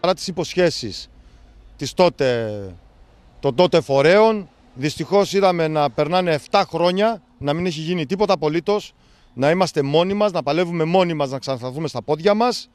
Παρά τις υποσχέσεις της τότε, των τότε φορέων, δυστυχώς είδαμε να περνάνε 7 χρόνια, να μην έχει γίνει τίποτα απολύτως, να είμαστε μόνοι μας, να παλεύουμε μόνοι μας, να ξανασταθούμε στα πόδια μας.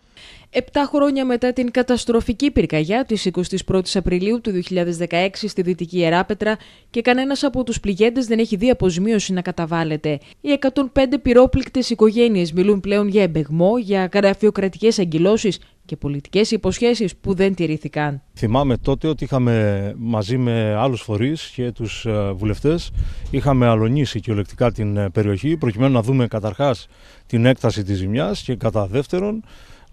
Επτά χρόνια μετά την καταστροφική πυρκαγιά τη 21 η Απριλίου του 2016 στη Δυτική Εράπετρα και κανένας από τους πληγέντες δεν έχει δει αποζημίωση να καταβάλλεται. Οι 105 πυρόπληκτες οικογένειες μιλούν πλέον για εμπεγμό, για γραφειοκρατικές αγκυλώσεις και πολιτικές υποσχέσεις που δεν τηρήθηκαν. Θυμάμαι τότε ότι είχαμε μαζί με άλλους φορείς και τους ε, βουλευτές. είχαμε αλωνίσει κυριολεκτικά την ε, περιοχή προκειμένου να δούμε καταρχάς την έκταση της ζημιάς και κατά δεύτερον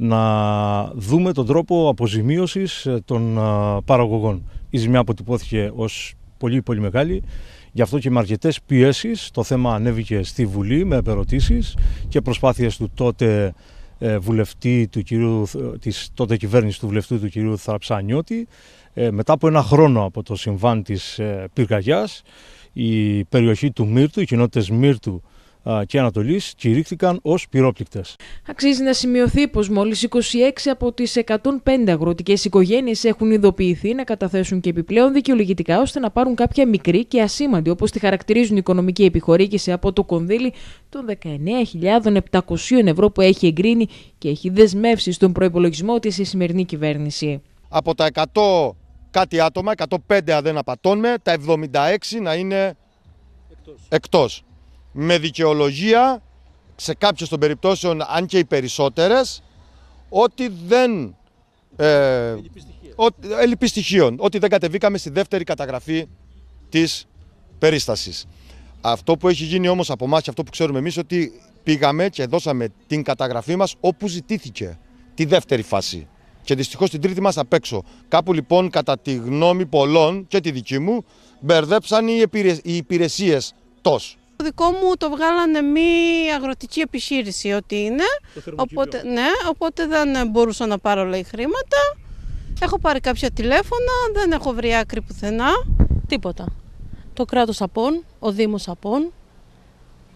να δούμε τον τρόπο αποζημίωσης ε, των ε, παραγωγών. Η ζημιά αποτυπώθηκε ως πολύ πολύ μεγάλη. Γι' αυτό και με αρκετέ πιέσεις το θέμα ανέβηκε στη Βουλή με επερωτήσεις και προσπάθειες του τότε ε, βουλευτή του κυρίου, της τότε κυβέρνησης του βουλευτού του κυρίου Θραψανιώτη. μετά από ένα χρόνο από το συμβάν της πυρκαγιάς, η περιοχή του Μύρτου, οι κοινότητες Μύρτου και Ανατολής κηρύχθηκαν ως πυρόπληκτες. Αξίζει να σημειωθεί πως μόλις 26 από τις 105 αγροτικές οικογένειες έχουν ειδοποιηθεί να καταθέσουν και επιπλέον δικαιολογητικά ώστε να πάρουν κάποια μικρή και ασήμαντη, όπως τη χαρακτηρίζουν η οικονομική επιχορήγηση από το κονδύλι των 19.700 ευρώ που έχει εγκρίνει και έχει δεσμεύσει στον προπολογισμό της η σημερινή κυβέρνηση. Από τα 100 κάτι άτομα, 105 αν δεν απατώνουμε, τα 76 να είναι εκτός με δικαιολογία σε κάποιες των περιπτώσεων, αν και οι περισσότερες, ότι δεν... Ε, Ελλειπή Ότι δεν κατεβήκαμε στη δεύτερη καταγραφή της περίστασης. Αυτό που έχει γίνει όμως από εμάς και αυτό που ξέρουμε εμείς ότι πήγαμε και δώσαμε την καταγραφή μας όπου ζητήθηκε τη δεύτερη φάση. Και δυστυχώς την τρίτη μας απ' έξω. Κάπου λοιπόν κατά τη γνώμη πολλών και τη δική μου μπερδέψαν οι υπηρεσίες τόσο. Το δικό μου το βγάλανε μη αγροτική επιχείρηση ότι είναι. οπότε, ναι, οπότε δεν μπορούσα να πάρω λέει, χρήματα. Έχω πάρει κάποια τηλέφωνα, δεν έχω βρει άκρη πουθενά. Τίποτα. Το κράτος Απών, ο Δήμος Απών.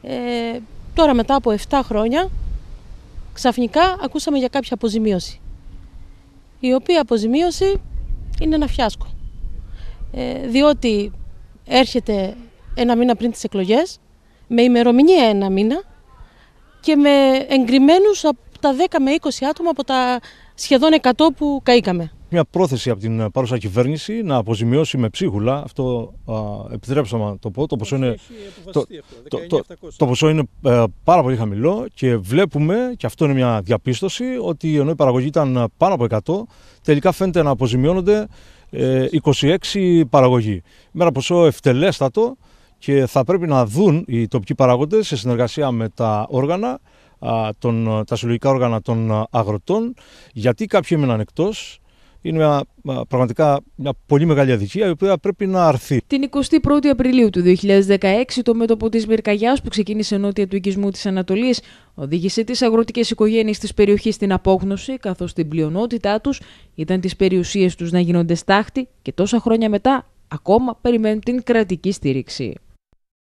Ε, τώρα μετά από 7 χρόνια, ξαφνικά ακούσαμε για κάποια αποζημίωση. Η οποία αποζημίωση είναι ένα φιάσκο. Ε, διότι έρχεται ένα μήνα πριν τις εκλογές με ημερομηνία ένα μήνα και με εγκριμένους από τα 10 με 20 άτομα από τα σχεδόν 100 που καήκαμε. Μια πρόθεση από την παρούσα κυβέρνηση να αποζημιώσει με ψίχουλα, αυτό επιτρέψα να το πω, το ποσό είναι, το, το, είναι ε, πάρα πολύ χαμηλό και βλέπουμε, και αυτό είναι μια διαπίστωση, ότι ενώ η παραγωγή ήταν πάνω από 100, τελικά φαίνεται να αποζημιώνονται 26 ε, παραγωγοί. Με ένα ποσό ευτελέστατο, και θα πρέπει να δουν οι τοπικοί παράγοντες σε συνεργασία με τα όργανα, τον, τα συλλογικά όργανα των αγροτών, γιατί κάποιοι έμειναν εκτός, είναι μια, πραγματικά μια πολύ μεγάλη αδικία η οποία πρέπει να αρθεί. Την 21η Απριλίου του 2016 το μέτωπο της Μυρκαγιάς που ξεκίνησε νότια του οικισμού της Ανατολής οδήγησε τις αγροτικές οικογένειες της περιοχής στην απόγνωση καθώς την πλειονότητά τους ήταν τις περιουσίες τους να γίνονται στάχτη και τόσα χρόνια μετά ακόμα περιμένουν την κρατική στήριξη.